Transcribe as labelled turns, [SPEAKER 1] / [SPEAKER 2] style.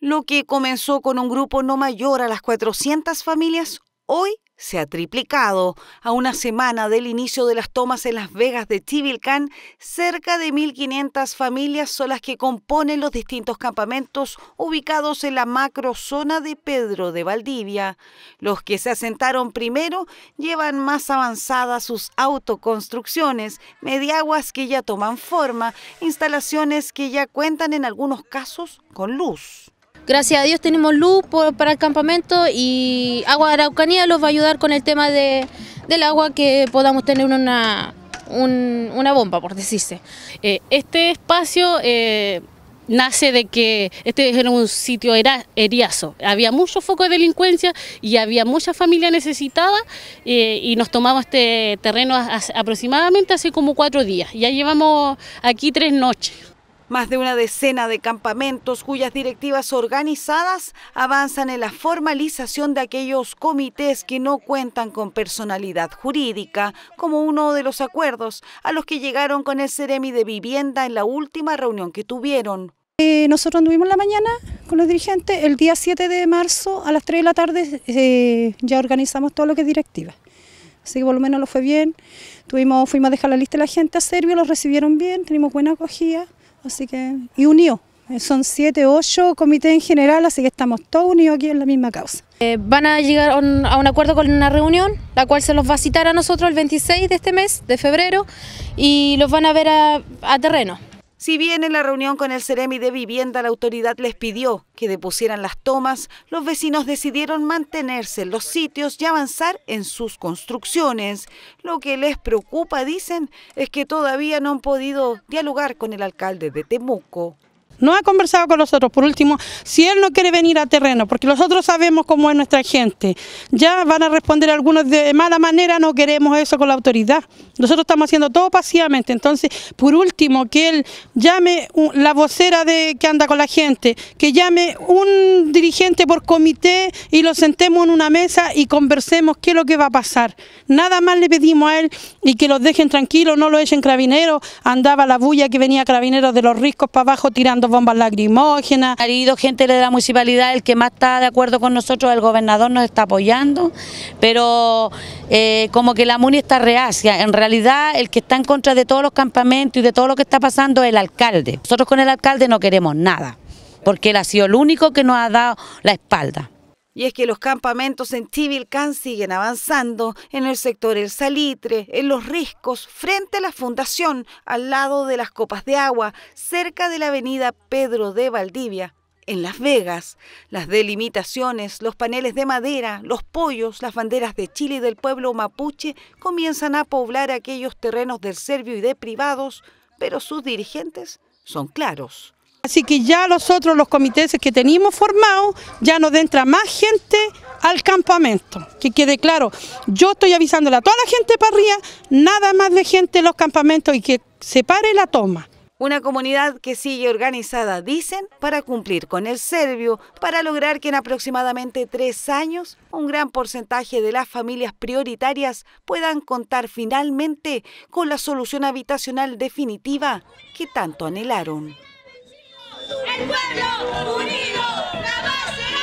[SPEAKER 1] Lo que comenzó con un grupo no mayor a las 400 familias, hoy se ha triplicado. A una semana del inicio de las tomas en Las Vegas de Chivilcán, cerca de 1.500 familias son las que componen los distintos campamentos ubicados en la macro zona de Pedro de Valdivia. Los que se asentaron primero llevan más avanzadas sus autoconstrucciones, mediaguas que ya toman forma, instalaciones que ya cuentan en algunos casos con luz.
[SPEAKER 2] Gracias a Dios tenemos luz para el campamento y Agua Araucanía los va a ayudar con el tema del agua que podamos tener una, una bomba, por decirse.
[SPEAKER 1] Eh, este espacio... Eh, nace de que este era un sitio era, eriazo. Había mucho foco de delincuencia y había mucha familia necesitada eh, y nos tomamos este terreno aproximadamente hace como cuatro días. Ya llevamos aquí tres noches. Más de una decena de campamentos cuyas directivas organizadas avanzan en la formalización de aquellos comités que no cuentan con personalidad jurídica, como uno de los acuerdos a los que llegaron con el Ceremi de Vivienda en la última reunión que tuvieron.
[SPEAKER 2] Eh, nosotros anduvimos la mañana con los dirigentes, el día 7 de marzo a las 3 de la tarde eh, ya organizamos todo lo que es directiva. Así que por lo menos lo fue bien. Tuvimos, fuimos a dejar la lista de la gente a Serbia, los recibieron bien, tenemos buena acogida así que, y unió. Eh, son siete, ocho comités en general, así que estamos todos unidos aquí en la misma causa. Eh, van a llegar a un, acuerdo con una reunión, la cual se los va a citar a nosotros el 26 de este mes, de febrero, y los van a ver
[SPEAKER 1] a terreno. Si bien en la reunión con el Ceremi de Vivienda la autoridad les pidió que depusieran las tomas, los vecinos decidieron mantenerse en los sitios y avanzar en sus construcciones. Lo que les preocupa, dicen, es que todavía no han podido dialogar con el alcalde de Temuco.
[SPEAKER 2] No ha conversado con nosotros. Por último, si él no quiere venir a terreno, porque nosotros sabemos cómo es nuestra gente, ya van a responder algunos de mala manera, no queremos eso con la autoridad. Nosotros estamos haciendo todo pasivamente. Entonces, por último, que él llame la vocera de que anda con la gente, que llame un dirigente por comité y lo sentemos en una mesa y conversemos qué es lo que va a pasar. Nada más le pedimos a él y que los dejen tranquilos, no lo echen carabineros. Andaba la bulla que venía carabineros de los riscos para abajo tirando bombas lacrimógenas, ha ido gente de la
[SPEAKER 1] municipalidad, el que más está de acuerdo con nosotros, el gobernador nos está apoyando, pero eh, como que la MUNI está reacia, en realidad el que está en contra de todos los campamentos y de todo lo que está pasando es el alcalde. Nosotros con el alcalde no queremos nada, porque él ha sido el único que nos ha dado la espalda. Y es que los campamentos en Chivilcán siguen avanzando en el sector El Salitre, en los riscos, frente a la fundación, al lado de las copas de agua, cerca de la avenida Pedro de Valdivia. En Las Vegas, las delimitaciones, los paneles de madera, los pollos, las banderas de Chile y del pueblo mapuche comienzan a poblar aquellos terrenos del serbio y de privados, pero sus dirigentes
[SPEAKER 2] son claros Así que ya nosotros, los comités que tenemos formados, ya nos entra más gente al campamento. Que quede claro, yo estoy avisándole a toda la gente arriba, nada más de gente en los campamentos y que se pare la toma.
[SPEAKER 1] Una comunidad que sigue organizada, dicen, para cumplir con el serbio, para lograr que en aproximadamente tres años un gran porcentaje de las familias prioritarias puedan contar finalmente con la solución habitacional definitiva que tanto anhelaron
[SPEAKER 2] el pueblo unido, la base